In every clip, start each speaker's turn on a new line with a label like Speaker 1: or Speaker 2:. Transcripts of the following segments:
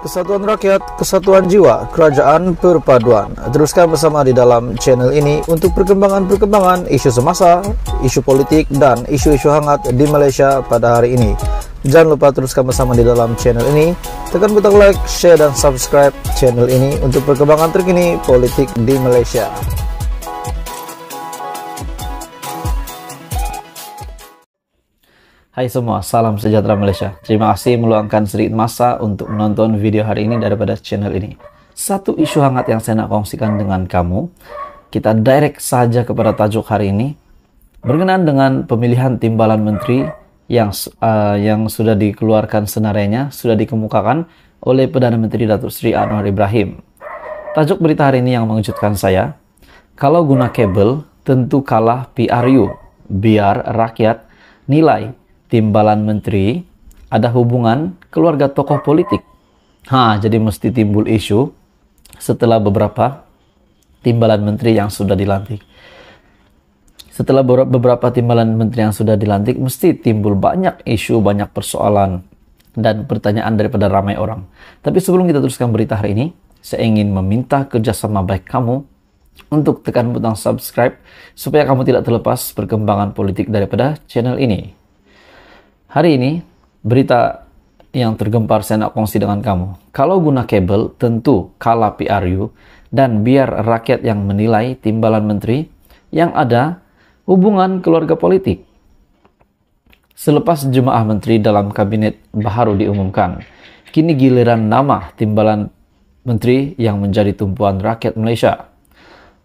Speaker 1: Kesatuan rakyat, kesatuan jiwa, kerajaan perpaduan. Teruskan bersama di dalam channel ini untuk perkembangan-perkembangan isu semasa, isu politik, dan isu-isu hangat di Malaysia pada hari ini. Jangan lupa teruskan bersama di dalam channel ini. Tekan butang like, share, dan subscribe channel ini untuk perkembangan terkini politik di Malaysia. Hai semua, salam sejahtera Malaysia. Terima kasih meluangkan sedikit masa untuk menonton video hari ini daripada channel ini. Satu isu hangat yang saya nak kongsikan dengan kamu, kita direct saja kepada tajuk hari ini, berkenaan dengan pemilihan timbalan menteri yang uh, yang sudah dikeluarkan senarainya, sudah dikemukakan oleh Perdana Menteri Datuk Seri Anwar Ibrahim. Tajuk berita hari ini yang mengejutkan saya, kalau guna kabel, tentu kalah PRU, biar rakyat nilai timbalan menteri ada hubungan keluarga tokoh politik. Ha, jadi mesti timbul isu setelah beberapa timbalan menteri yang sudah dilantik. Setelah beberapa timbalan menteri yang sudah dilantik, mesti timbul banyak isu, banyak persoalan, dan pertanyaan daripada ramai orang. Tapi sebelum kita teruskan berita hari ini, saya ingin meminta kerjasama baik kamu untuk tekan butang subscribe supaya kamu tidak terlepas perkembangan politik daripada channel ini. Hari ini, berita yang tergempar saya nak kongsi dengan kamu. Kalau guna kabel, tentu kalah PRU dan biar rakyat yang menilai timbalan menteri yang ada hubungan keluarga politik. Selepas jemaah menteri dalam kabinet baru diumumkan, kini giliran nama timbalan menteri yang menjadi tumpuan rakyat Malaysia.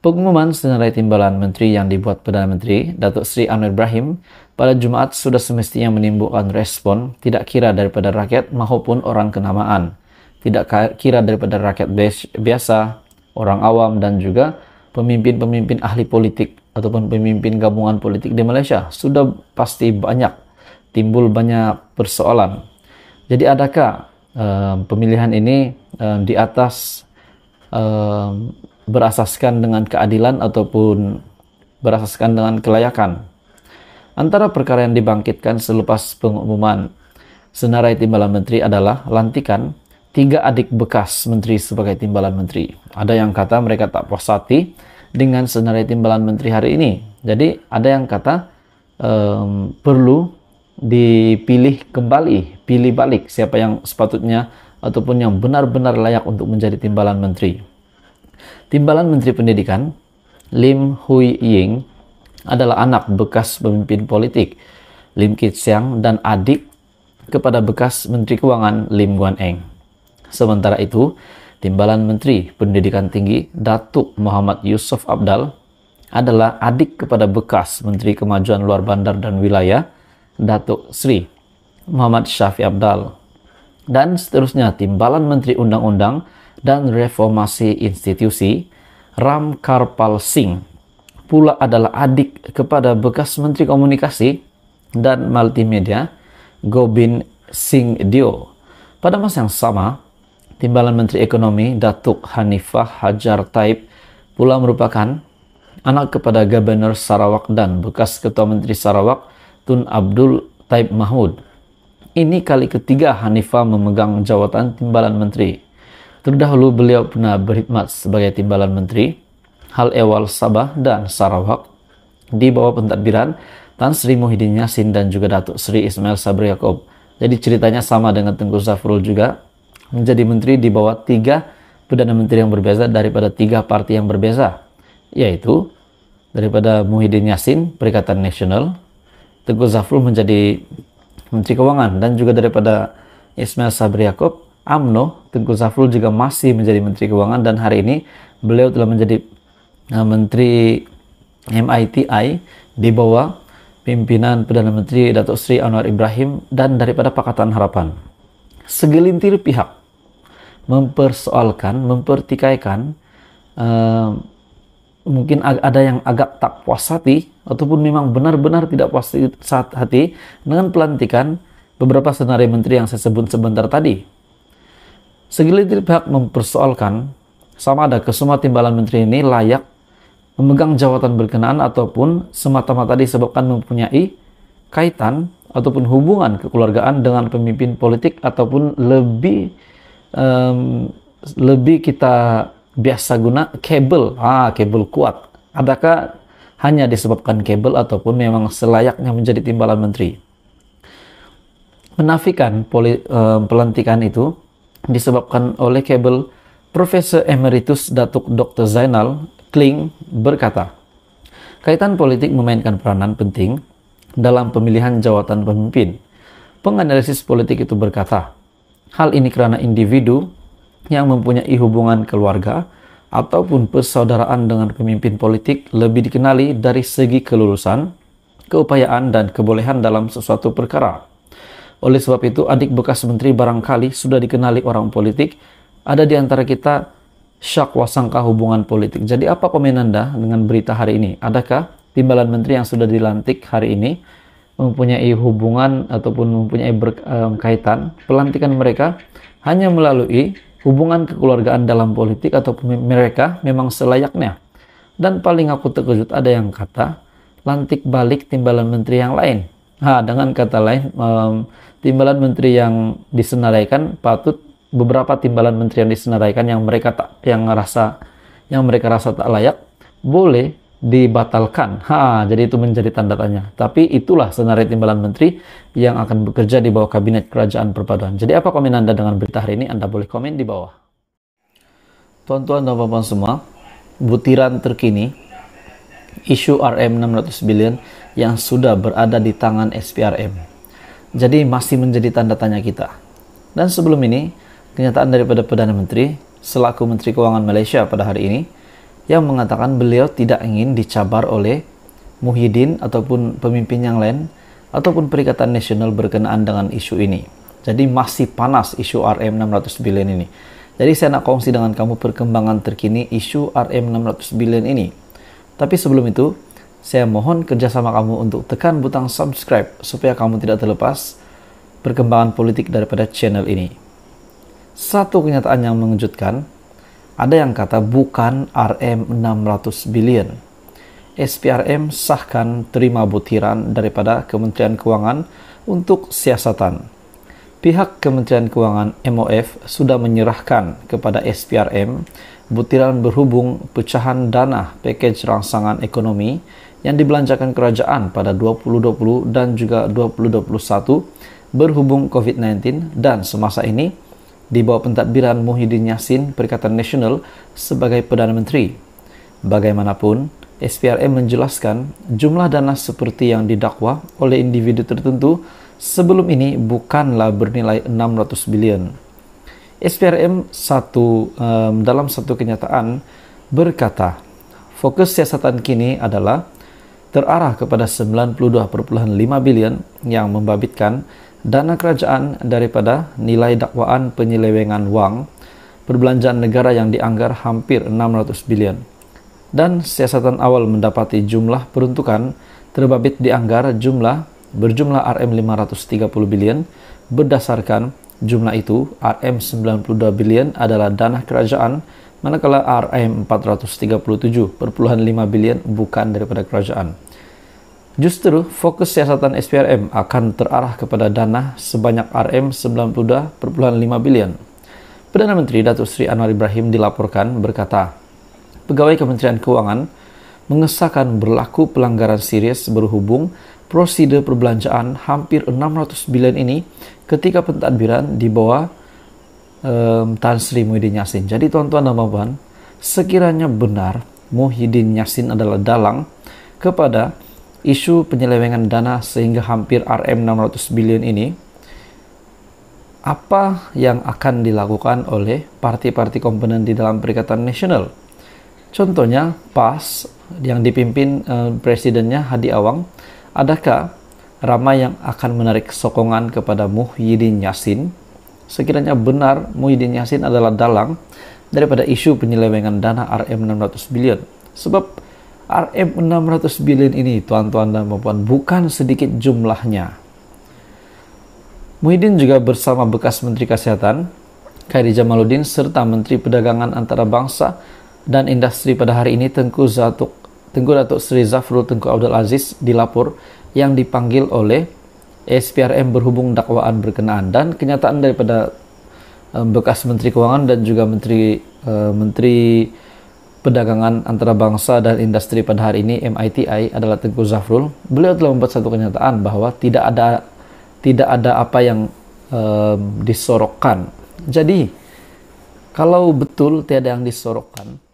Speaker 1: Pengumuman senarai timbalan menteri yang dibuat Perdana Menteri Datuk Sri Anwar Ibrahim pada Jumaat sudah semestinya menimbulkan respon tidak kira daripada rakyat maupun orang kenamaan, tidak kira daripada rakyat biasa, orang awam dan juga pemimpin-pemimpin ahli politik ataupun pemimpin gabungan politik di Malaysia sudah pasti banyak timbul banyak persoalan. Jadi adakah uh, pemilihan ini uh, di atas uh, berasaskan dengan keadilan ataupun berasaskan dengan kelayakan. Antara perkara yang dibangkitkan selepas pengumuman senarai timbalan menteri adalah lantikan tiga adik bekas menteri sebagai timbalan menteri. Ada yang kata mereka tak puas hati dengan senarai timbalan menteri hari ini. Jadi ada yang kata um, perlu dipilih kembali, pilih balik siapa yang sepatutnya ataupun yang benar-benar layak untuk menjadi timbalan menteri. Timbalan Menteri Pendidikan, Lim Hui Ying, adalah anak bekas pemimpin politik Lim Kit Siang dan adik kepada bekas Menteri Keuangan Lim Guan Eng. Sementara itu, Timbalan Menteri Pendidikan Tinggi Datuk Muhammad Yusuf Abdal adalah adik kepada bekas Menteri Kemajuan Luar Bandar dan Wilayah Datuk Sri Muhammad Syafi Abdal. Dan seterusnya, Timbalan Menteri Undang-Undang dan reformasi institusi, Ram Karpal Singh, pula adalah adik kepada bekas Menteri Komunikasi dan Multimedia Gobin Singh Dio. Pada masa yang sama, Timbalan Menteri Ekonomi Datuk Hanifah Hajar Taib pula merupakan anak kepada Gubernur Sarawak dan bekas Ketua Menteri Sarawak Tun Abdul Taib Mahmud. Ini kali ketiga Hanifah memegang jawatan Timbalan Menteri Terdahulu beliau pernah berkhidmat sebagai timbalan menteri, hal ewal Sabah dan Sarawak, di bawah pentadbiran Tan Sri Muhyiddin Yassin dan juga Datuk Sri Ismail Sabri Yaakob. Jadi ceritanya sama dengan Tengku Zafrul juga, menjadi menteri di bawah tiga Perdana Menteri yang berbeza daripada tiga parti yang berbeza, yaitu daripada Muhyiddin Yassin, Perikatan Nasional, Tengku Zafrul menjadi Menteri Keuangan, dan juga daripada Ismail Sabri Yaakob, AMNO, Tengku Zafrul juga masih menjadi Menteri Keuangan dan hari ini beliau telah menjadi eh, Menteri MITI di bawah pimpinan Perdana Menteri Datuk Sri Anwar Ibrahim dan daripada Pakatan Harapan. Segelintir pihak mempersoalkan, mempertikaikan, uh, mungkin ada yang agak tak puas hati ataupun memang benar-benar tidak puas hati dengan pelantikan beberapa senarai menteri yang saya sebut sebentar tadi segelintir pihak mempersoalkan sama ada kesemua timbalan menteri ini layak memegang jawatan berkenaan ataupun semata-mata disebabkan mempunyai kaitan ataupun hubungan kekeluargaan dengan pemimpin politik ataupun lebih um, lebih kita biasa guna kabel ah kabel kuat adakah hanya disebabkan kabel ataupun memang selayaknya menjadi timbalan menteri menafikan poli, um, pelantikan itu disebabkan oleh kabel, Profesor Emeritus Datuk Dr. Zainal Kling berkata, kaitan politik memainkan peranan penting dalam pemilihan jawatan pemimpin. Penganalisis politik itu berkata, hal ini kerana individu yang mempunyai hubungan keluarga ataupun persaudaraan dengan pemimpin politik lebih dikenali dari segi kelulusan, keupayaan, dan kebolehan dalam sesuatu perkara. Oleh sebab itu, adik bekas menteri barangkali sudah dikenali orang politik. Ada di antara kita syak wasangka hubungan politik. Jadi apa komen Anda dengan berita hari ini? Adakah timbalan menteri yang sudah dilantik hari ini mempunyai hubungan ataupun mempunyai berkaitan pelantikan mereka hanya melalui hubungan kekeluargaan dalam politik ataupun mereka memang selayaknya. Dan paling aku terkejut ada yang kata lantik balik timbalan menteri yang lain. Ha, dengan kata lain, um, timbalan menteri yang disenaraikan patut beberapa timbalan menteri yang disenaraikan yang mereka tak yang rasa yang mereka rasa tak layak boleh dibatalkan. Ha, jadi itu menjadi tanda tanya. Tapi itulah senarai timbalan menteri yang akan bekerja di bawah kabinet kerajaan perpaduan. Jadi apa komen Anda dengan berita hari ini? Anda boleh komen di bawah. Tuan-tuan dan puan semua, butiran terkini isu RM 600 billion yang sudah berada di tangan SPRM. Jadi masih menjadi tanda tanya kita. Dan sebelum ini, kenyataan daripada Perdana Menteri selaku Menteri Keuangan Malaysia pada hari ini yang mengatakan beliau tidak ingin dicabar oleh Muhyiddin ataupun pemimpin yang lain ataupun Perikatan Nasional berkenaan dengan isu ini. Jadi masih panas isu RM 600 billion ini. Jadi saya nak kongsi dengan kamu perkembangan terkini isu RM 600 billion ini. Tapi sebelum itu, saya mohon kerjasama kamu untuk tekan butang subscribe supaya kamu tidak terlepas perkembangan politik daripada channel ini. Satu kenyataan yang mengejutkan, ada yang kata bukan RM 600 billion. SPRM sahkan terima butiran daripada Kementerian Keuangan untuk siasatan. Pihak Kementerian Keuangan MOF sudah menyerahkan kepada SPRM butiran berhubung pecahan dana package rangsangan ekonomi yang dibelanjakan kerajaan pada 2020 dan juga 2021 berhubung COVID-19 dan semasa ini di bawah pentadbiran Muhyiddin Yassin Perikatan Nasional sebagai Perdana Menteri. Bagaimanapun, SPRM menjelaskan jumlah dana seperti yang didakwa oleh individu tertentu sebelum ini bukanlah bernilai 600 bilion. SPRM satu um, dalam satu kenyataan berkata, fokus siasatan kini adalah terarah kepada 92,5 bilion yang membabitkan dana kerajaan daripada nilai dakwaan penyelewengan wang perbelanjaan negara yang dianggar hampir 600 bilion. Dan siasatan awal mendapati jumlah peruntukan terbabit dianggar jumlah berjumlah RM 530 bilion berdasarkan Jumlah itu, RM 92 bilion adalah dana kerajaan, manakala RM 437,5 bilion bukan daripada kerajaan. Justru fokus siasatan SPRM akan terarah kepada dana sebanyak RM 92,5 bilion. Perdana Menteri Datuk Seri Anwar Ibrahim dilaporkan berkata, Pegawai Kementerian Keuangan mengesahkan berlaku pelanggaran serius berhubung prosedur perbelanjaan hampir 600 bilion ini ketika pentadbiran di bawah um, Tan Sri Muhyiddin Yassin, Jadi tuan-tuan dan puan, sekiranya benar Muhyiddin Yassin adalah dalang kepada isu penyelewengan dana sehingga hampir RM 600 bilion ini, apa yang akan dilakukan oleh parti-parti komponen di dalam Perikatan Nasional. Contohnya PAS yang dipimpin uh, presidennya Hadi Awang, adakah ramai yang akan menarik sokongan kepada Muhyiddin Yassin Sekiranya benar Muhyiddin Yassin adalah dalang daripada isu penyelewengan dana RM600 billion Sebab RM600 billion ini, tuan-tuan dan puan-puan bukan sedikit jumlahnya. Muhyiddin juga bersama bekas Menteri Kesehatan, Khairi Jamaluddin, serta Menteri Perdagangan Antara Bangsa dan Industri pada hari ini Tengku Zatuk Tengku Datuk Sri Zafrul Tengku Abdul Aziz dilapor yang dipanggil oleh SPRM berhubung dakwaan berkenaan dan kenyataan daripada eh, bekas Menteri Keuangan dan juga Menteri uh, Menteri Perdagangan Antara Bangsa dan Industri pada hari ini MITI adalah Tengku Zafrul. Beliau telah membuat satu kenyataan bahwa tidak ada tidak ada apa yang uh, disorokkan. Jadi kalau betul tiada yang disorokkan,